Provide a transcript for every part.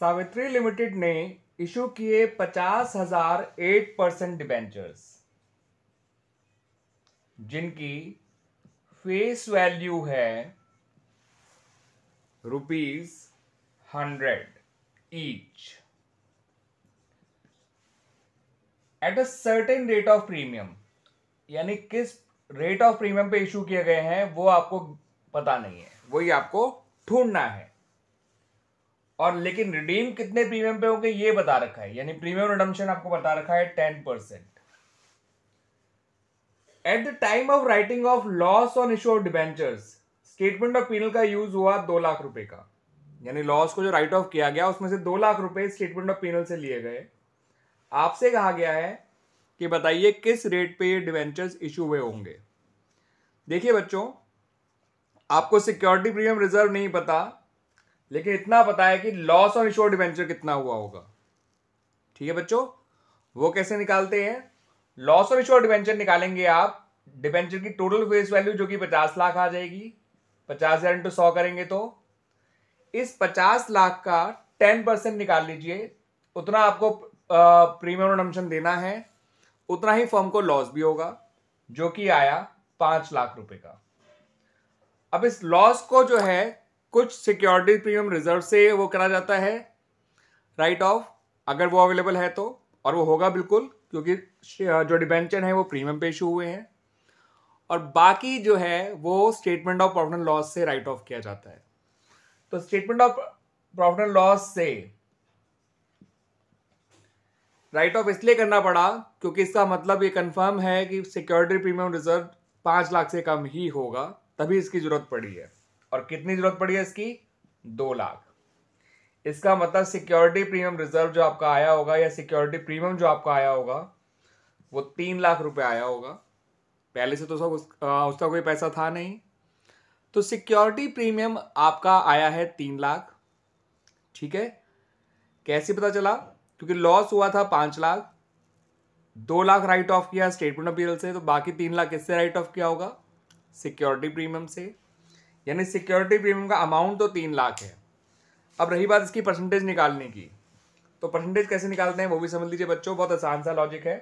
Savitri limited ने issue किए पचास हजार एट परसेंट डिबेंचर्स जिनकी फेस वैल्यू है rupees hundred each at a certain rate of premium यानी किस रेट ऑफ प्रीमियम पे इशू किए गए हैं वो आपको पता नहीं है वही आपको ढूंढना है और लेकिन रिडीम कितने प्रीमियम पे होंगे ये बता रखा है यानी प्रीमियम रिडम्शन आपको बता रखा है ten percent at the time of writing off loss on issue of debentures statement of P and L का यूज हुआ दो लाख रुपए का यानी लॉस को जो राइट ऑफ किया गया उसमें से दो लाख रुपए स्टेटमेंट ऑफ पीनल से लिए गए आपसे कहा गया है कि बताइए किस रेट पे ये डिवेंचर्स इशू हुए होंगे देखिए बच्चों आपको सिक्योरिटी प्रीमियम रिजर्व नहीं पता लेकिन इतना पता है कि लॉस ऑन इशोर डिवेंचर कितना हुआ होगा ठीक है बच्चों वो कैसे निकालते हैं लॉस ऑन इशोर डिवेंचर निकालेंगे आप डिवेंचर की टोटल फेस वैल्यू जो कि पचास लाख आ जाएगी पचास हज़ार इंटू सौ करेंगे तो इस पचास लाख का टेन परसेंट निकाल लीजिए उतना आपको प्रीमियम रिडम्शन देना है उतना ही फर्म को लॉस भी होगा जो कि आया पांच लाख रुपए का अब इस लॉस को जो है कुछ सिक्योरिटी प्रीमियम रिजर्व से वो करा जाता है राइट ऑफ अगर वो अवेलेबल है तो और वो होगा बिल्कुल क्योंकि जो डिबेंचर है वो प्रीमियम पे इशू हुए हैं और बाकी जो है वो statement of profit and loss से राइट ऑफ किया जाता है तो statement of profit and loss से राइट ऑफ इसलिए करना पड़ा क्योंकि इसका मतलब ये कंफर्म है कि सिक्योरिटी प्रीमियम रिजर्व पांच लाख से कम ही होगा तभी इसकी ज़रूरत पड़ी है और कितनी जरूरत पड़ी है इसकी दो लाख इसका मतलब सिक्योरिटी प्रीमियम रिजर्व जो आपका आया होगा या सिक्योरिटी प्रीमियम जो आपका आया होगा वो तीन लाख रुपए आया होगा पहले से तो सब उसका कोई पैसा था नहीं तो सिक्योरिटी प्रीमियम आपका आया है तीन लाख ठीक है कैसे पता चला क्योंकि लॉस हुआ था पांच लाख दो लाख राइट ऑफ किया स्टेटमेंट ऑफ से तो बाकी तीन लाख किससे राइट ऑफ किया होगा सिक्योरिटी प्रीमियम से यानी सिक्योरिटी प्रीमियम का अमाउंट तो तीन लाख है अब रही बात इसकी परसेंटेज निकालने की तो परसेंटेज कैसे निकालते हैं वो भी समझ लीजिए बच्चों बहुत आसान सा लॉजिक है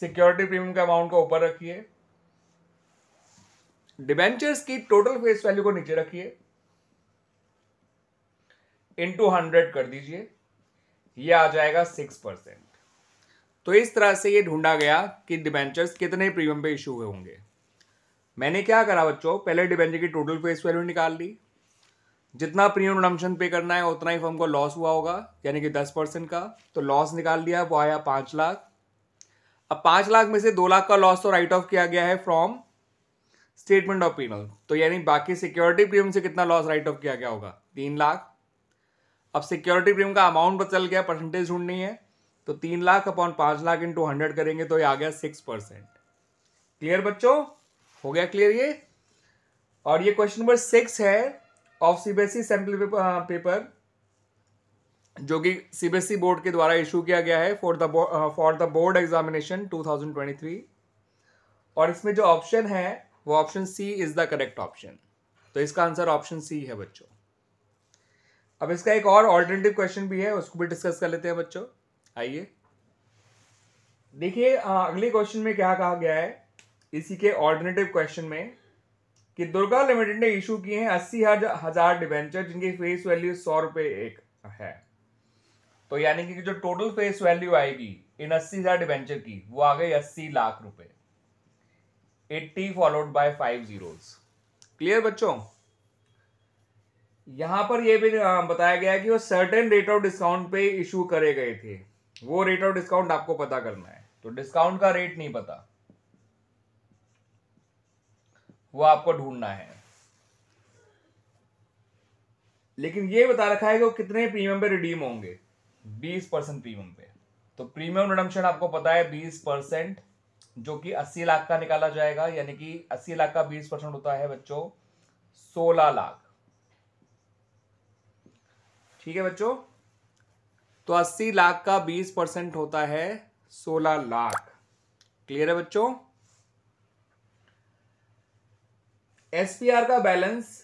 सिक्योरिटी प्रीमियम का अमाउंट को ऊपर रखिए डिबेंचर्स की टोटल फेस वैल्यू को नीचे रखिए टू हंड्रेड कर दीजिए ये आ जाएगा सिक्स परसेंट तो इस तरह से ये ढूंढा गया कि डिबेंचर्स कितने प्रीमियम पे इशू हुए होंगे मैंने क्या करा बच्चों पहले डिबेंचर की टोटल फेस वैल्यू निकाल ली जितना प्रीमियम रिडम्पशन पे करना है उतना ही फर्म को लॉस हुआ होगा यानी कि दस परसेंट का तो लॉस निकाल लिया वो आया पाँच लाख अब पाँच लाख में से दो लाख का लॉस तो राइट ऑफ किया गया है फ्रॉम स्टेटमेंट ऑफ पीनल तो यानी बाकी सिक्योरिटी प्रीमियम से कितना लॉस राइट ऑफ किया गया होगा तीन लाख अब सिक्योरिटी प्रीमियम का अमाउंट बचल गया परसेंटेज ढूंढनी है तो तीन लाख अपॉन पाँच लाख इंटू हंड्रेड करेंगे तो ये आ गया सिक्स परसेंट क्लियर बच्चों हो गया क्लियर ये और ये क्वेश्चन नंबर सिक्स है ऑफ सीबीएसई सैंपल पेपर जो कि सीबीएसई बोर्ड e के द्वारा इशू किया गया है for the for the board examination 2023 और इसमें जो ऑप्शन है वो option C is the correct option तो इसका आंसर ऑप्शन सी है बच्चों अब इसका एक और ऑल्टरनेटिव क्वेश्चन भी है उसको भी डिस्कस कर लेते हैं बच्चों आइए देखिए अगले क्वेश्चन में क्या कहा गया है इसी के ऑल्टरनेटिव क्वेश्चन में कि दुर्गा लिमिटेड ने इशू किए हैं अस्सी हजार डिवेंचर जिनकी फेस वैल्यू सौ रुपए एक है तो यानी कि जो टोटल फेस वैल्यू आएगी इन अस्सी हजार डिवेंचर की वो आ गई अस्सी लाख रुपए eighty followed by five zero clear बच्चों यहां पर यह भी बताया गया है कि वो सर्टेन रेट ऑफ डिस्काउंट पे इशू करे गए थे वो रेट ऑफ डिस्काउंट आपको पता करना है तो डिस्काउंट का रेट नहीं पता वो आपको ढूंढना है लेकिन ये बता रखा है कि वो कितने प्रीमियम पे रिडीम होंगे बीस परसेंट प्रीमियम पे तो प्रीमियम रिडम्शन आपको पता है बीस परसेंट जो कि अस्सी लाख का निकाला जाएगा यानी कि अस्सी लाख का बीस परसेंट होता है बच्चों सोलह लाख ठीक है बच्चों तो अस्सी लाख का बीस परसेंट होता है सोलह लाख क्लियर है बच्चों एसपीआर का बैलेंस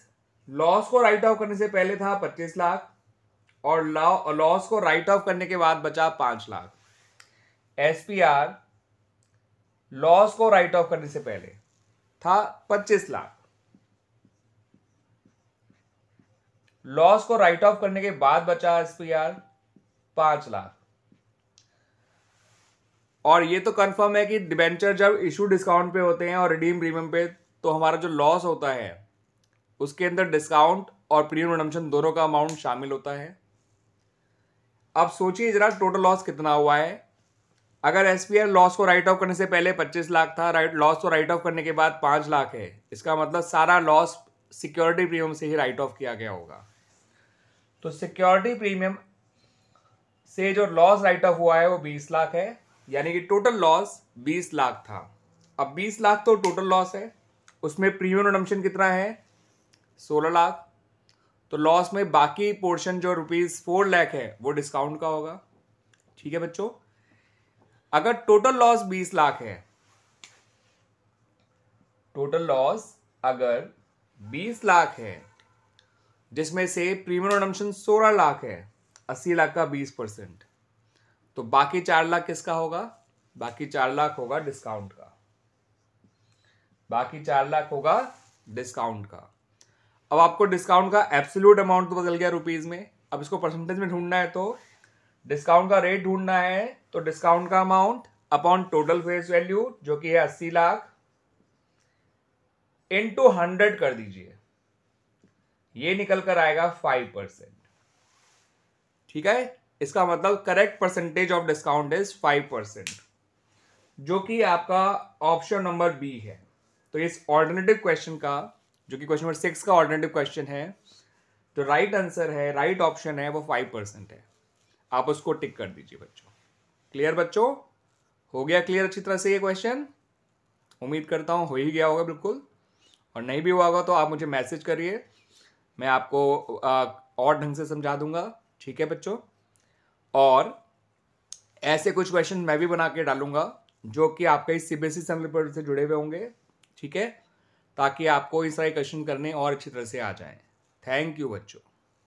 लॉस को राइट ऑफ करने से पहले था पच्चीस लाख और लॉस को राइट ऑफ करने के बाद बचा पांच लाख एसपीआर लॉस को राइट ऑफ करने से पहले था पच्चीस लाख लॉस को राइट ऑफ करने के बाद बचा एसपीआर पांच लाख और ये तो कंफर्म है कि डिबेंचर जब इशू डिस्काउंट पे होते हैं और रिडीम प्रीमियम पे तो हमारा जो लॉस होता है उसके अंदर डिस्काउंट और प्रीमियम रिडम्पशन दोनों का अमाउंट शामिल होता है अब सोचिए जरा टोटल लॉस कितना हुआ है अगर एस लॉस को राइट ऑफ करने से पहले 25 लाख था राइट लॉस को राइट ऑफ करने के बाद 5 लाख है इसका मतलब सारा लॉस सिक्योरिटी प्रीमियम से ही राइट ऑफ किया गया होगा तो सिक्योरिटी प्रीमियम से जो लॉस राइट ऑफ हुआ है वो 20 लाख है यानी कि टोटल लॉस 20 लाख था अब 20 लाख तो टोटल लॉस है उसमें प्रीमियम रिडम्शन कितना है सोलह लाख तो लॉस में बाकी पोर्शन जो रुपीज़ फोर लैख है वो डिस्काउंट का होगा ठीक है बच्चों अगर टोटल लॉस बीस लाख है टोटल लॉस अगर बीस लाख है जिसमें से प्रीमियम रिडम्शन सोलह लाख है अस्सी लाख का बीस परसेंट तो बाकी चार लाख किसका होगा बाकी चार लाख होगा डिस्काउंट का बाकी चार लाख होगा डिस्काउंट का अब आपको डिस्काउंट का एब्सोल्यूट अमाउंट तो बदल गया रुपीज़ में अब इसको परसेंटेज में ढूंढना है तो डिस्काउंट का रेट ढूंढना है तो डिस्काउंट का amount upon total face value जो कि है अस्सी लाख टू हंड्रेड कर दीजिए ये निकल कर आएगा फाइव परसेंट ठीक है इसका मतलब correct percentage of discount is five percent जो कि आपका ऑप्शन नंबर बी है तो इस ऑल्टरनेटिव क्वेश्चन का जो कि क्वेश्चन नंबर सिक्स का ऑल्टरनेटिव क्वेश्चन है तो राइट right आंसर है राइट right ऑप्शन है वो फाइव परसेंट है आप उसको टिक कर दीजिए बच्चों क्लियर बच्चों हो गया क्लियर अच्छी तरह से ये क्वेश्चन उम्मीद करता हूँ हो ही गया होगा बिल्कुल और नहीं भी हुआ होगा तो आप मुझे मैसेज करिए मैं आपको आ, और ढंग से समझा दूंगा ठीक है बच्चों और ऐसे कुछ क्वेश्चन मैं भी बना के डालूंगा जो कि आपके इस सी बी एस ई से जुड़े हुए होंगे ठीक है ताकि आपको इस सारे क्वेश्चन करने और अच्छी तरह से आ जाए थैंक यू बच्चों